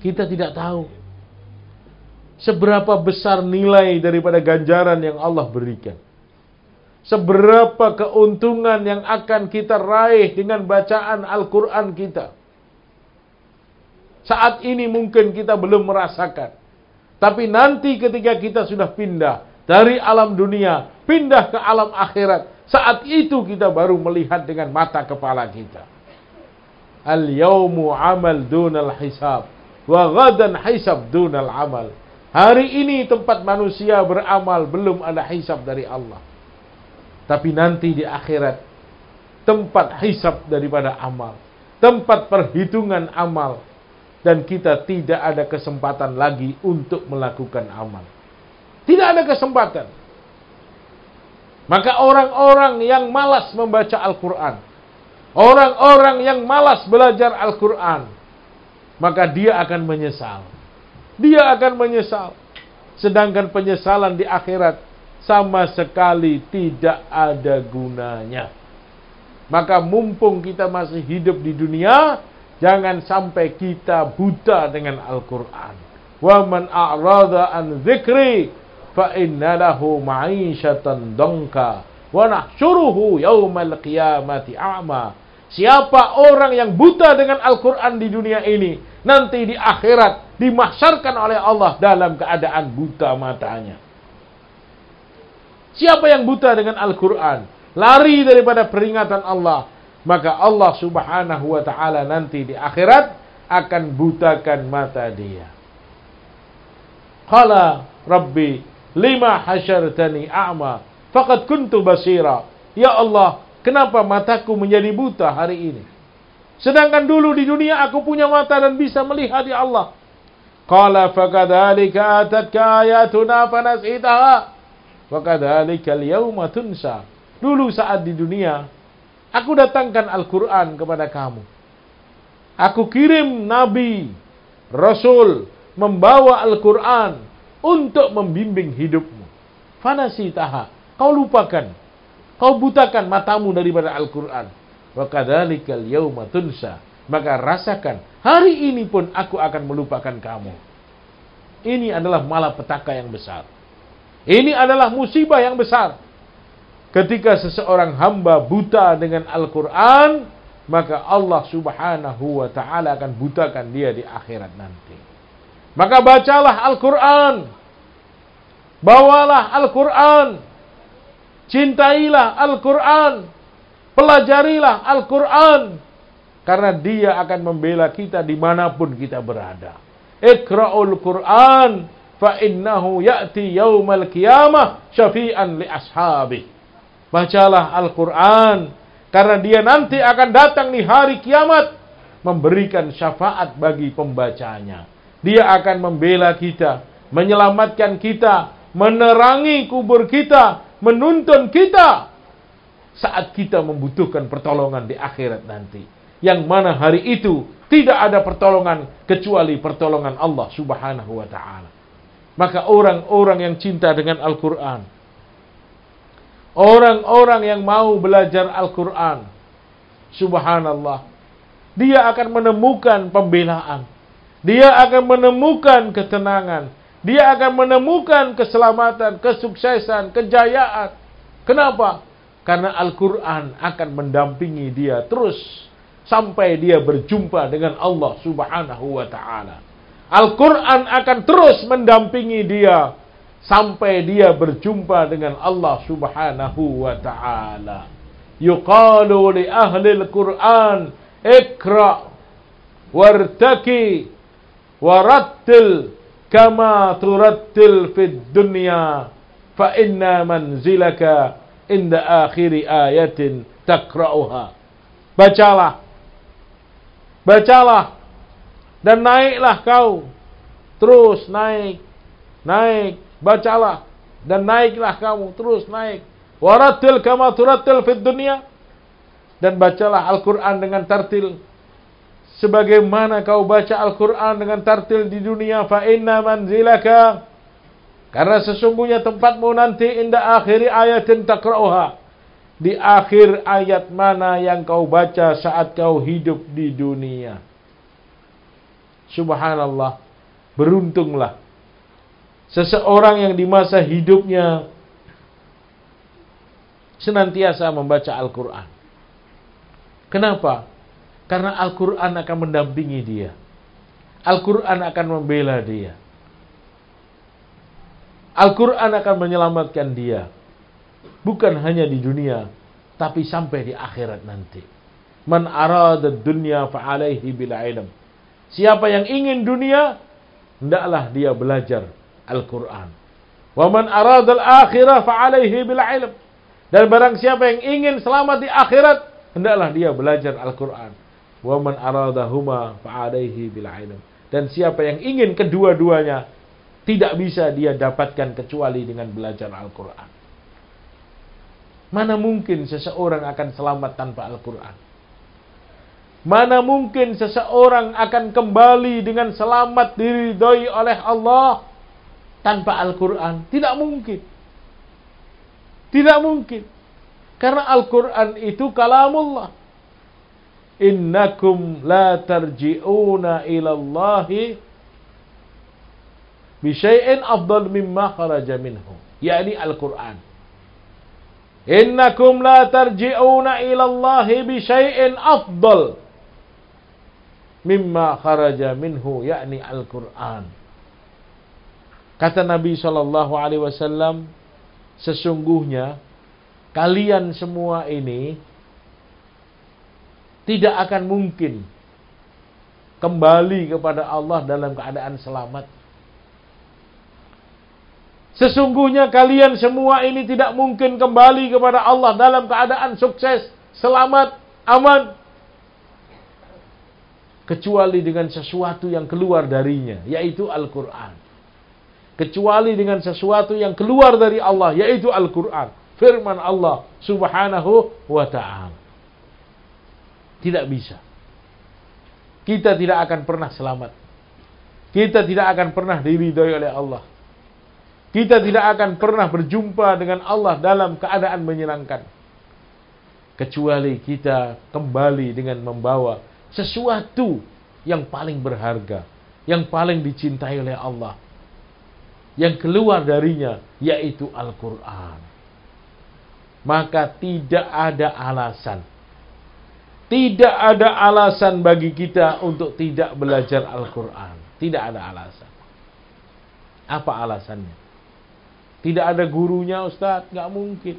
Kita tidak tahu seberapa besar nilai daripada ganjaran yang Allah berikan. Seberapa keuntungan yang akan kita raih dengan bacaan Al-Quran kita. Saat ini mungkin kita belum merasakan. Tapi nanti ketika kita sudah pindah dari alam dunia, pindah ke alam akhirat. Saat itu kita baru melihat dengan mata kepala kita. Al-yawmu amal dunal hisab wa ghadan hisab dunal amal. Hari ini tempat manusia beramal belum ada hisab dari Allah. Tapi nanti di akhirat tempat hisab daripada amal, tempat perhitungan amal dan kita tidak ada kesempatan lagi untuk melakukan amal. Tidak ada kesempatan. Maka orang-orang yang malas membaca Al-Qur'an, orang-orang yang malas belajar Al-Qur'an, maka dia akan menyesal. Dia akan menyesal. Sedangkan penyesalan di akhirat sama sekali tidak ada gunanya. Maka mumpung kita masih hidup di dunia, jangan sampai kita buta dengan Al-Qur'an. Wa man a'rada an dzikri fa innalahu ma'isyatan dongka wa nahsyuruhu yaumal qiyamati a'ma Siapa orang yang buta dengan Al-Quran di dunia ini, nanti di akhirat dimahsyarkan oleh Allah dalam keadaan buta matanya. Siapa yang buta dengan Al-Quran, lari daripada peringatan Allah, maka Allah subhanahu wa ta'ala nanti di akhirat akan butakan mata dia. Qala Rabbi lima hasyartani a'ma Fakat kuntu basira. Ya Allah, Kenapa mataku menjadi buta hari ini? Sedangkan dulu di dunia aku punya mata dan bisa melihat ya Allah. Qala fakadhalika atatka ayatuna fanasitaha wa kadzalika al tunsa. Dulu saat di dunia aku datangkan Al-Qur'an kepada kamu. Aku kirim nabi, rasul membawa Al-Qur'an untuk membimbing hidupmu. Fanasitaha, kau lupakan. Kau butakan matamu daripada Al-Quran. Wa kadzalikal tunsa. Maka rasakan, hari ini pun aku akan melupakan kamu. Ini adalah malapetaka yang besar. Ini adalah musibah yang besar. Ketika seseorang hamba buta dengan Al-Quran, maka Allah subhanahu wa ta'ala akan butakan dia di akhirat nanti. Maka bacalah Al-Quran. Bawalah Al-Quran Cintailah Al-Quran. Pelajarilah Al-Quran. Karena dia akan membela kita dimanapun kita berada. Ikra'ul Quran fa'innahu ya'ti yawmal qiyamah syafi'an li ashabi. Bacalah Al-Quran. Karena dia nanti akan datang di hari kiamat. Memberikan syafaat bagi pembacanya. Dia akan membela kita. Menyelamatkan kita. Menerangi kubur kita menuntun kita saat kita membutuhkan pertolongan di akhirat nanti. Yang mana hari itu tidak ada pertolongan kecuali pertolongan Allah Subhanahu wa taala. Maka orang-orang yang cinta dengan Al-Qur'an, orang-orang yang mau belajar Al-Qur'an, subhanallah, dia akan menemukan pembelaan. Dia akan menemukan ketenangan, dia akan menemukan keselamatan, kesuksesan, kejayaan. Kenapa? Karena Al-Quran akan mendampingi dia terus sampai dia berjumpa dengan Allah Subhanahu wa Ta'ala. Al-Quran akan terus mendampingi dia sampai dia berjumpa dengan Allah Subhanahu wa Ta'ala. Yuqalu li ahli Al-Quran ikra wartaki warattil kama turattil fid dunya fa inna manzilaka inda akhir ayatin takra'uha bacalah bacalah dan naiklah kau terus naik naik bacalah dan naiklah kamu terus naik waratil kama turatil fid dunya dan bacalah Al-Qur'an dengan tartil sebagaimana kau baca Al-Quran dengan tartil di dunia fa inna manzilaka karena sesungguhnya tempatmu nanti inda akhiri ayat takra'uha di akhir ayat mana yang kau baca saat kau hidup di dunia subhanallah beruntunglah seseorang yang di masa hidupnya senantiasa membaca Al-Quran kenapa? Karena Al-Quran akan mendampingi dia. Al-Quran akan membela dia. Al-Quran akan menyelamatkan dia. Bukan hanya di dunia, tapi sampai di akhirat nanti. Man arada dunya fa'alaihi bila ilm. Siapa yang ingin dunia, hendaklah dia belajar Al-Quran. Wa man arada al-akhirah fa'alaihi bila ilm. Dan barang siapa yang ingin selamat di akhirat, hendaklah dia belajar Al-Quran wa aradahuma fa'alaihi bil Dan siapa yang ingin kedua-duanya tidak bisa dia dapatkan kecuali dengan belajar Al-Qur'an. Mana mungkin seseorang akan selamat tanpa Al-Qur'an? Mana mungkin seseorang akan kembali dengan selamat diridhoi oleh Allah tanpa Al-Qur'an? Tidak mungkin. Tidak mungkin. Karena Al-Qur'an itu kalamullah innakum la tarji'una ilallahi syai'in afdal mimma kharaja minhu yakni Al-Qur'an innakum la tarji'una ilallahi syai'in afdal mimma kharaja minhu yakni Al-Qur'an kata Nabi sallallahu alaihi wasallam sesungguhnya kalian semua ini tidak akan mungkin kembali kepada Allah dalam keadaan selamat. Sesungguhnya kalian semua ini tidak mungkin kembali kepada Allah dalam keadaan sukses, selamat, aman. Kecuali dengan sesuatu yang keluar darinya, yaitu Al-Quran. Kecuali dengan sesuatu yang keluar dari Allah, yaitu Al-Quran. Firman Allah subhanahu wa ta'ala. Tidak bisa. Kita tidak akan pernah selamat. Kita tidak akan pernah diridhoi oleh Allah. Kita tidak akan pernah berjumpa dengan Allah dalam keadaan menyenangkan. Kecuali kita kembali dengan membawa sesuatu yang paling berharga, yang paling dicintai oleh Allah. Yang keluar darinya yaitu Al-Qur'an. Maka tidak ada alasan tidak ada alasan bagi kita untuk tidak belajar Al-Quran. Tidak ada alasan. Apa alasannya? Tidak ada gurunya Ustaz, nggak mungkin.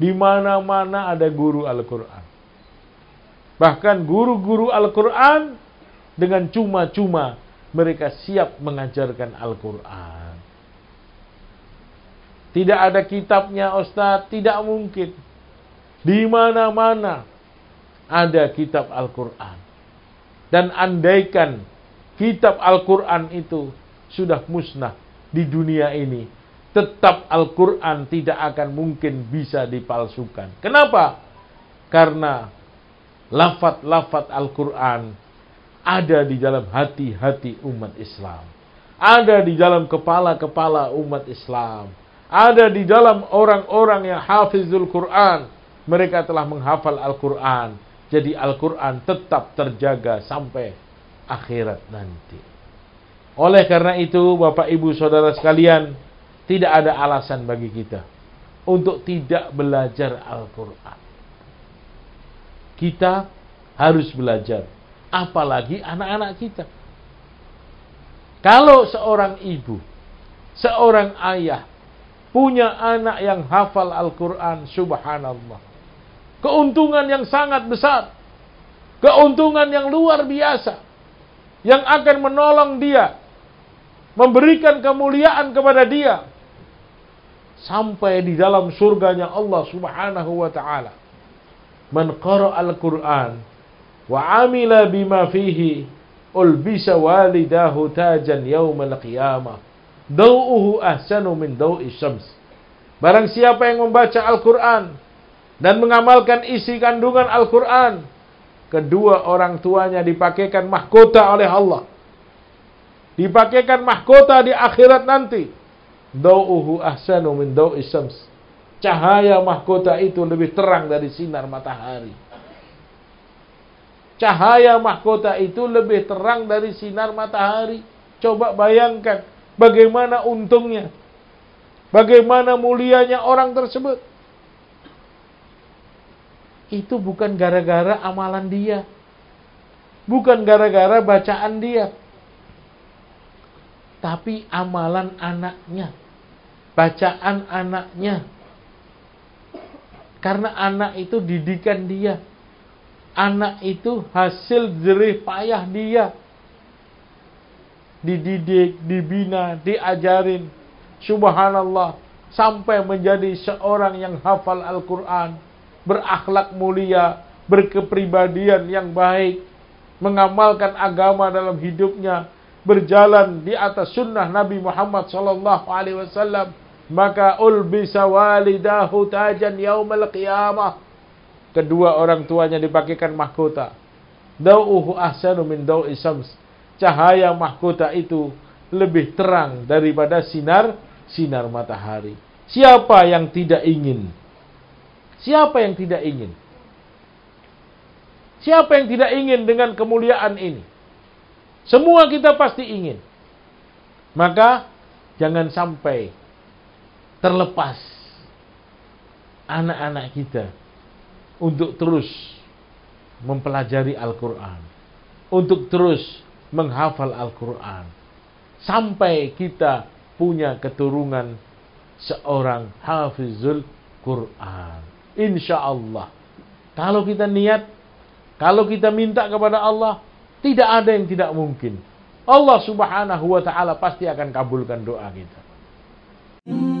Di mana-mana ada guru Al-Quran. Bahkan guru-guru Al-Quran dengan cuma-cuma mereka siap mengajarkan Al-Quran. Tidak ada kitabnya Ustaz, tidak mungkin. Di mana-mana ada kitab Al-Quran. Dan andaikan kitab Al-Quran itu sudah musnah di dunia ini, tetap Al-Quran tidak akan mungkin bisa dipalsukan. Kenapa? Karena lafat-lafat Al-Quran ada di dalam hati-hati umat Islam. Ada di dalam kepala-kepala umat Islam. Ada di dalam orang-orang yang hafizul Quran. Mereka telah menghafal Al-Quran jadi Al-Quran tetap terjaga sampai akhirat nanti. Oleh karena itu, Bapak Ibu Saudara sekalian, tidak ada alasan bagi kita untuk tidak belajar Al-Quran. Kita harus belajar, apalagi anak-anak kita. Kalau seorang ibu, seorang ayah punya anak yang hafal Al-Quran, subhanallah keuntungan yang sangat besar, keuntungan yang luar biasa, yang akan menolong dia, memberikan kemuliaan kepada dia, sampai di dalam surganya Allah Subhanahu wa taala. Man al Qur'an wa 'amila bima fihi ulbisa walidahu tajan yaumal qiyamah. Dau'uhu ahsanu min dau'i syams. Barang siapa yang membaca Al-Qur'an dan mengamalkan isi kandungan Al-Quran. Kedua orang tuanya dipakaikan mahkota oleh Allah. Dipakaikan mahkota di akhirat nanti. Dau'uhu ahsanu min isams. Cahaya mahkota itu lebih terang dari sinar matahari. Cahaya mahkota itu lebih terang dari sinar matahari. Coba bayangkan bagaimana untungnya. Bagaimana mulianya orang tersebut itu bukan gara-gara amalan dia. Bukan gara-gara bacaan dia. Tapi amalan anaknya. Bacaan anaknya. Karena anak itu didikan dia. Anak itu hasil jerih payah dia. Dididik, dibina, diajarin. Subhanallah. Sampai menjadi seorang yang hafal Al-Quran berakhlak mulia, berkepribadian yang baik, mengamalkan agama dalam hidupnya, berjalan di atas sunnah Nabi Muhammad sallallahu alaihi wasallam, maka ulbisa walidahu tajan yaumal qiyamah. Kedua orang tuanya dipakaikan mahkota. Dau'uhu ahsanu min dau'i sams. Cahaya mahkota itu lebih terang daripada sinar sinar matahari. Siapa yang tidak ingin Siapa yang tidak ingin? Siapa yang tidak ingin dengan kemuliaan ini? Semua kita pasti ingin. Maka jangan sampai terlepas anak-anak kita untuk terus mempelajari Al-Quran. Untuk terus menghafal Al-Quran. Sampai kita punya keturunan seorang hafizul Quran. Insya Allah. Kalau kita niat, kalau kita minta kepada Allah, tidak ada yang tidak mungkin. Allah Subhanahu wa taala pasti akan kabulkan doa kita. Hmm.